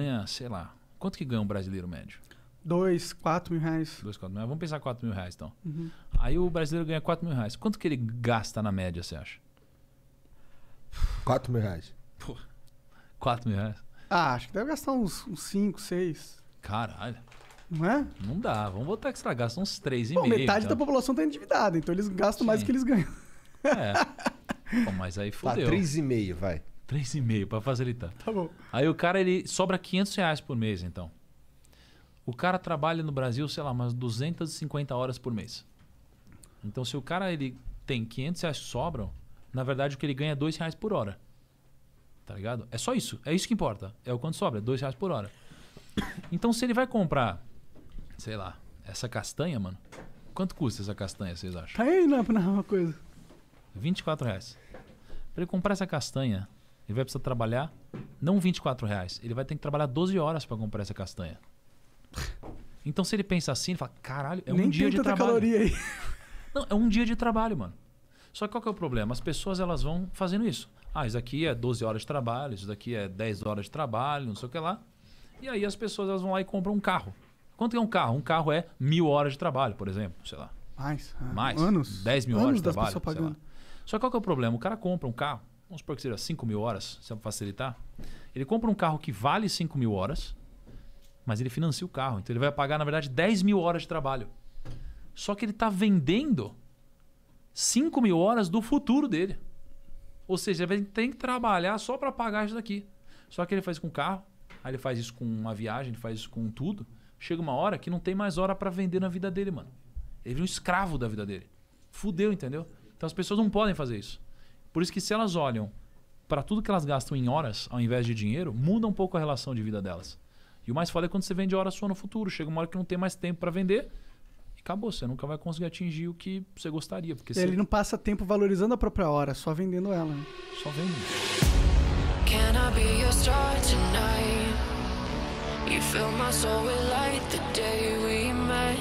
ganha, sei lá, quanto que ganha um brasileiro médio? 2, 4 mil reais. Dois quatro mil Vamos pensar 4 mil reais, então. Uhum. Aí o brasileiro ganha 4 mil reais. Quanto que ele gasta na média, você acha? 4 mil reais. Pô, 4 mil reais? Ah, acho que deve gastar uns 5, 6. Caralho. Não é? Não dá. Vamos botar que sei lá, gasta uns 3,5. meio. metade então. da população tá endividada, então eles gastam Sim. mais do que eles ganham. É. Pô, mas aí fodeu. Tá, 3,5, vai. Três e meio, para facilitar. Tá bom. Aí o cara, ele sobra 500 reais por mês, então. O cara trabalha no Brasil, sei lá, umas 250 horas por mês. Então, se o cara ele tem 500 reais que sobram, na verdade o que ele ganha é 2 reais por hora. Tá ligado? É só isso. É isso que importa. É o quanto sobra, 2 reais por hora. Então, se ele vai comprar, sei lá, essa castanha, mano. Quanto custa essa castanha, vocês acham? Tá aí na, né, na coisa. 24 reais. Pra ele comprar essa castanha, ele vai precisar trabalhar não 24 reais, ele vai ter que trabalhar 12 horas para comprar essa castanha. Então se ele pensa assim, ele fala, caralho, é Nem um dia de trabalho. Caloria aí. Não, é um dia de trabalho, mano. Só que qual que é o problema? As pessoas elas vão fazendo isso. Ah, isso aqui é 12 horas de trabalho, isso daqui é 10 horas de trabalho, não sei o que lá. E aí as pessoas elas vão lá e compram um carro. Quanto é um carro? Um carro é mil horas de trabalho, por exemplo, sei lá. Mais. Ah, Mais. Anos. 10 mil anos horas de trabalho. Sei lá. Só que qual que é o problema? O cara compra um carro, vamos supor que seja 5 mil horas, se facilitar, ele compra um carro que vale 5 mil horas, mas ele financia o carro. Então ele vai pagar, na verdade, 10 mil horas de trabalho. Só que ele está vendendo 5 mil horas do futuro dele. Ou seja, ele tem que trabalhar só para pagar isso daqui. Só que ele faz com o carro, aí ele faz isso com uma viagem, ele faz isso com tudo. Chega uma hora que não tem mais hora para vender na vida dele, mano. Ele é um escravo da vida dele. Fudeu, entendeu? Então as pessoas não podem fazer isso. Por isso que se elas olham para tudo que elas gastam em horas ao invés de dinheiro, muda um pouco a relação de vida delas. E o mais foda é quando você vende hora sua no futuro. Chega uma hora que não tem mais tempo para vender e acabou. Você nunca vai conseguir atingir o que você gostaria. Porque Ele você... não passa tempo valorizando a própria hora, só vendendo ela. Né? Só vende. Can I be your star tonight? You fill my soul with light the day we met.